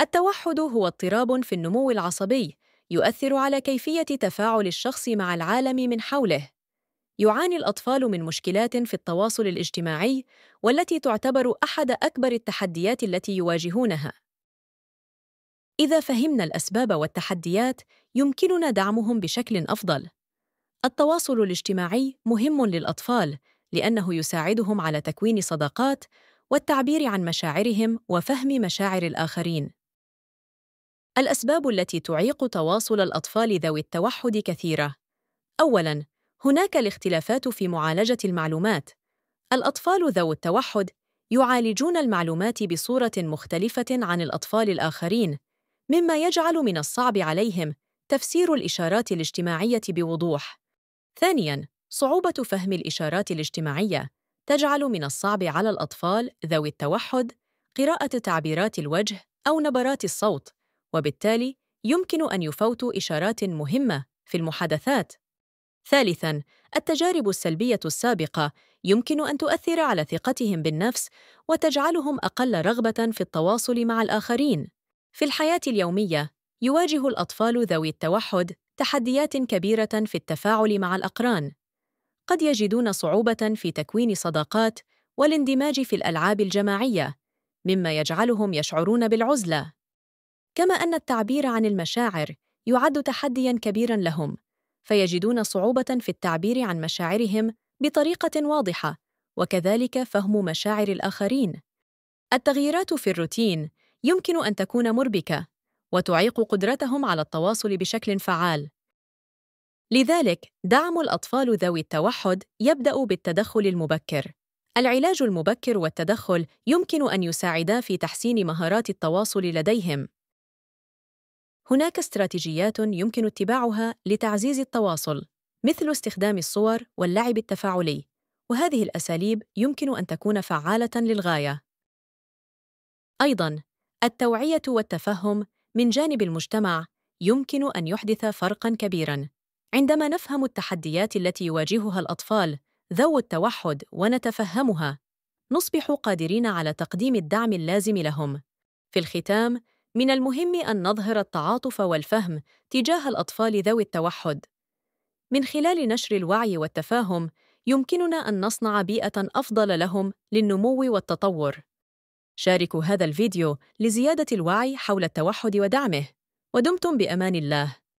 التوحد هو اضطراب في النمو العصبي يؤثر على كيفية تفاعل الشخص مع العالم من حوله. يعاني الأطفال من مشكلات في التواصل الاجتماعي والتي تعتبر أحد أكبر التحديات التي يواجهونها. إذا فهمنا الأسباب والتحديات، يمكننا دعمهم بشكل أفضل. التواصل الاجتماعي مهم للأطفال لأنه يساعدهم على تكوين صداقات والتعبير عن مشاعرهم وفهم مشاعر الآخرين. الأسباب التي تعيق تواصل الأطفال ذوي التوحد كثيرة. أولاً، هناك الاختلافات في معالجة المعلومات. الأطفال ذوي التوحد يعالجون المعلومات بصورة مختلفة عن الأطفال الآخرين، مما يجعل من الصعب عليهم تفسير الإشارات الاجتماعية بوضوح. ثانياً، صعوبة فهم الإشارات الاجتماعية تجعل من الصعب على الأطفال ذوي التوحد قراءة تعبيرات الوجه أو نبرات الصوت، وبالتالي يمكن أن يفوتوا إشارات مهمة في المحادثات. ثالثاً، التجارب السلبية السابقة يمكن أن تؤثر على ثقتهم بالنفس وتجعلهم أقل رغبة في التواصل مع الآخرين. في الحياة اليومية، يواجه الأطفال ذوي التوحد تحديات كبيرة في التفاعل مع الأقران. قد يجدون صعوبة في تكوين صداقات والاندماج في الألعاب الجماعية، مما يجعلهم يشعرون بالعزلة. كما أن التعبير عن المشاعر يعد تحدياً كبيراً لهم، فيجدون صعوبة في التعبير عن مشاعرهم بطريقة واضحة، وكذلك فهم مشاعر الآخرين. التغييرات في الروتين يمكن أن تكون مربكة، وتعيق قدرتهم على التواصل بشكل فعال. لذلك دعم الاطفال ذوي التوحد يبدا بالتدخل المبكر العلاج المبكر والتدخل يمكن ان يساعدا في تحسين مهارات التواصل لديهم هناك استراتيجيات يمكن اتباعها لتعزيز التواصل مثل استخدام الصور واللعب التفاعلي وهذه الاساليب يمكن ان تكون فعاله للغايه ايضا التوعيه والتفهم من جانب المجتمع يمكن ان يحدث فرقا كبيرا عندما نفهم التحديات التي يواجهها الاطفال ذو التوحد ونتفهمها نصبح قادرين على تقديم الدعم اللازم لهم في الختام من المهم أن نظهر التعاطف والفهم تجاه الأطفال ذوي التوحد. من خلال نشر الوعي والتفاهم، يمكننا أن نصنع بيئة أفضل لهم للنمو والتطور. شاركوا هذا الفيديو لزيادة الوعي حول التوحد ودعمه، ودمتم بأمان الله.